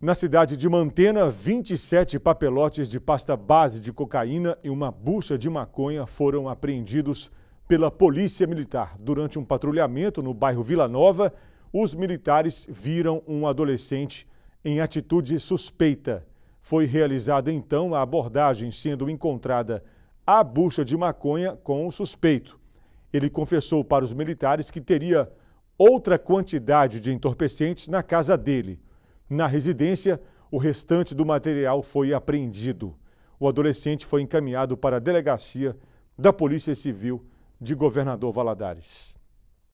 Na cidade de Mantena, 27 papelotes de pasta base de cocaína e uma bucha de maconha foram apreendidos pela Polícia Militar. Durante um patrulhamento no bairro Vila Nova, os militares viram um adolescente em atitude suspeita. Foi realizada então a abordagem, sendo encontrada a bucha de maconha com o suspeito. Ele confessou para os militares que teria outra quantidade de entorpecentes na casa dele. Na residência, o restante do material foi apreendido. O adolescente foi encaminhado para a delegacia da Polícia Civil de Governador Valadares.